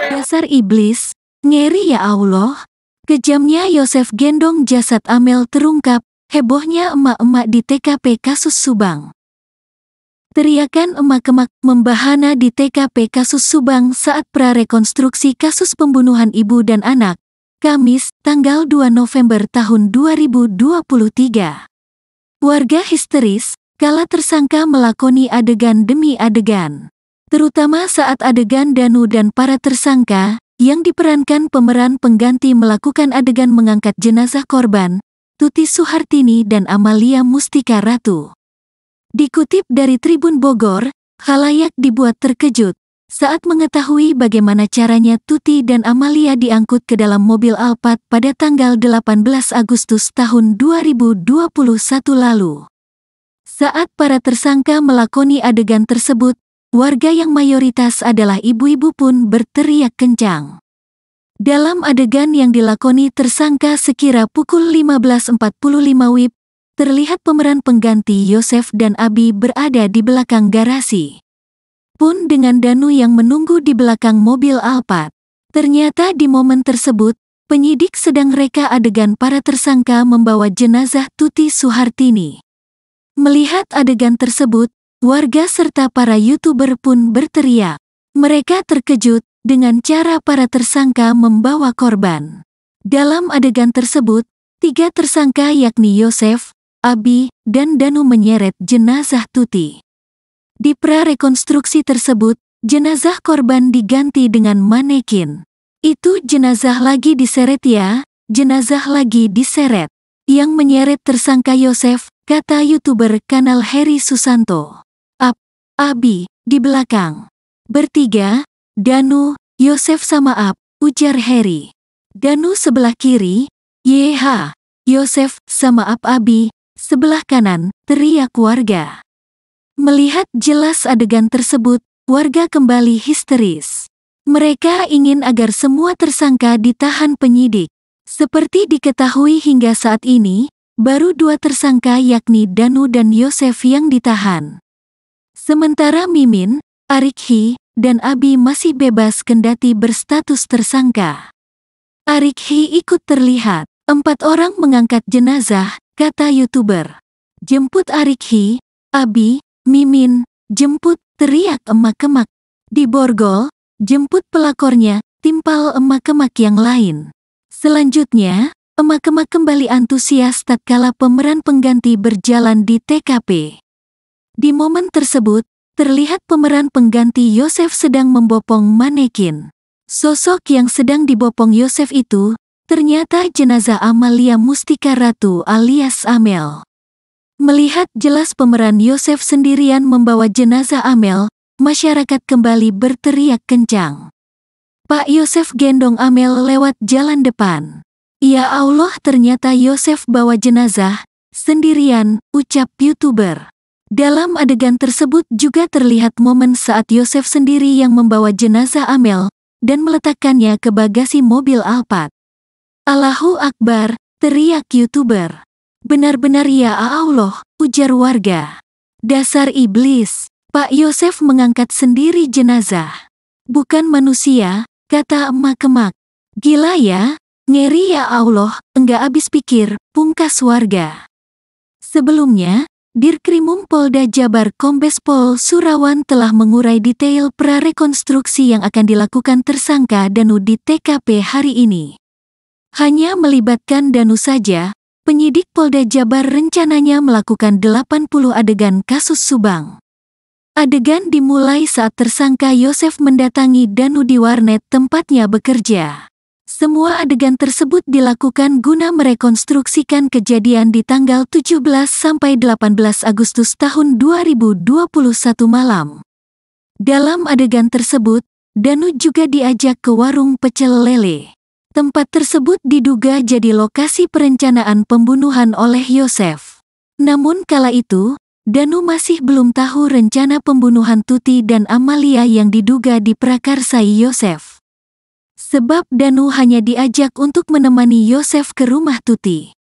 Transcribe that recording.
Dasar iblis, ngeri ya Allah. Kejamnya Yosef gendong jasad Amel terungkap, hebohnya emak-emak di TKP kasus Subang. Teriakan emak-emak membahana di TKP kasus Subang saat prarekonstruksi kasus pembunuhan ibu dan anak, Kamis, tanggal 2 November tahun 2023. Warga histeris, kala tersangka melakoni adegan demi adegan terutama saat adegan Danu dan para tersangka yang diperankan pemeran pengganti melakukan adegan mengangkat jenazah korban, Tuti Suhartini dan Amalia Mustika Ratu. Dikutip dari Tribun Bogor, halayak dibuat terkejut saat mengetahui bagaimana caranya Tuti dan Amalia diangkut ke dalam mobil Alphard pada tanggal 18 Agustus tahun 2021 lalu. Saat para tersangka melakoni adegan tersebut, Warga yang mayoritas adalah ibu-ibu pun berteriak kencang. Dalam adegan yang dilakoni tersangka sekira pukul 15.45 WIB, terlihat pemeran pengganti Yosef dan Abi berada di belakang garasi. Pun dengan Danu yang menunggu di belakang mobil Alphard. Ternyata di momen tersebut, penyidik sedang reka adegan para tersangka membawa jenazah Tuti Suhartini. Melihat adegan tersebut, Warga serta para YouTuber pun berteriak. Mereka terkejut dengan cara para tersangka membawa korban. Dalam adegan tersebut, tiga tersangka yakni Yosef, Abi, dan Danu menyeret jenazah Tuti. Di prarekonstruksi tersebut, jenazah korban diganti dengan manekin. Itu jenazah lagi diseret ya, jenazah lagi diseret. Yang menyeret tersangka Yosef, kata youtuber kanal Heri Susanto. Abi, di belakang. Bertiga, Danu, Yosef sama Ab, ujar Harry. Danu sebelah kiri, YH, Yosef sama Ab Abi, sebelah kanan, teriak warga. Melihat jelas adegan tersebut, warga kembali histeris. Mereka ingin agar semua tersangka ditahan penyidik. Seperti diketahui hingga saat ini, baru dua tersangka yakni Danu dan Yosef yang ditahan. Sementara Mimin, Arikhi, dan Abi masih bebas kendati berstatus tersangka. Arikhi ikut terlihat. Empat orang mengangkat jenazah, kata youtuber. Jemput Arikhi, Abi, Mimin, jemput, teriak emak-emak. Di Borgol, jemput pelakornya, timpal emak-emak yang lain. Selanjutnya, emak-emak kembali antusias tatkala pemeran pengganti berjalan di TKP. Di momen tersebut, terlihat pemeran pengganti Yosef sedang membopong manekin. Sosok yang sedang dibopong Yosef itu, ternyata jenazah Amalia Mustika Ratu alias Amel. Melihat jelas pemeran Yosef sendirian membawa jenazah Amel, masyarakat kembali berteriak kencang. Pak Yosef gendong Amel lewat jalan depan. Ya Allah ternyata Yosef bawa jenazah, sendirian, ucap youtuber. Dalam adegan tersebut juga terlihat momen saat Yosef sendiri yang membawa jenazah Amel dan meletakkannya ke bagasi mobil Alphard. Allahu Akbar, teriak YouTuber. Benar-benar ya Allah, ujar warga. Dasar iblis, Pak Yosef mengangkat sendiri jenazah. Bukan manusia, kata emak-emak. Gila ya, ngeri ya Allah, enggak habis pikir, pungkas warga. Sebelumnya, Dirkrimum Polda Jabar Kombes Pol Surawan telah mengurai detail prarekonstruksi yang akan dilakukan tersangka Danu di TKP hari ini. Hanya melibatkan Danu saja, penyidik Polda Jabar rencananya melakukan 80 adegan kasus Subang. Adegan dimulai saat tersangka Yosef mendatangi Danu di warnet tempatnya bekerja. Semua adegan tersebut dilakukan guna merekonstruksikan kejadian di tanggal 17 sampai 18 Agustus tahun 2021 malam. Dalam adegan tersebut, Danu juga diajak ke warung pecel lele. Tempat tersebut diduga jadi lokasi perencanaan pembunuhan oleh Yosef. Namun kala itu, Danu masih belum tahu rencana pembunuhan Tuti dan Amalia yang diduga diprakarsai Yosef. Sebab Danu hanya diajak untuk menemani Yosef ke rumah Tuti.